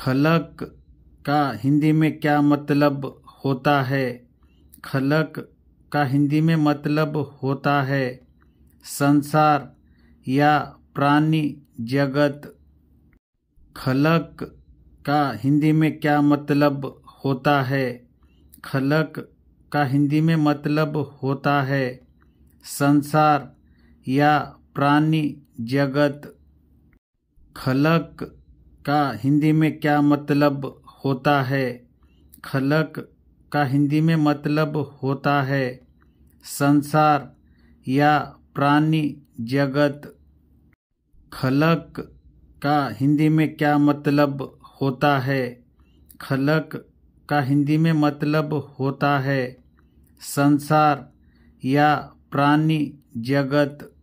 खलक का हिंदी में क्या मतलब होता है खलक का हिंदी में मतलब होता है संसार या प्राणी जगत खलक का हिंदी में क्या मतलब होता है खलक का हिंदी में मतलब होता है संसार या प्राणी जगत खलक का हिंदी में क्या मतलब होता है खलक का हिंदी में मतलब होता है संसार या प्राणी जगत खलक का हिंदी में क्या मतलब होता है खलक का हिंदी में मतलब होता है संसार या प्राणी जगत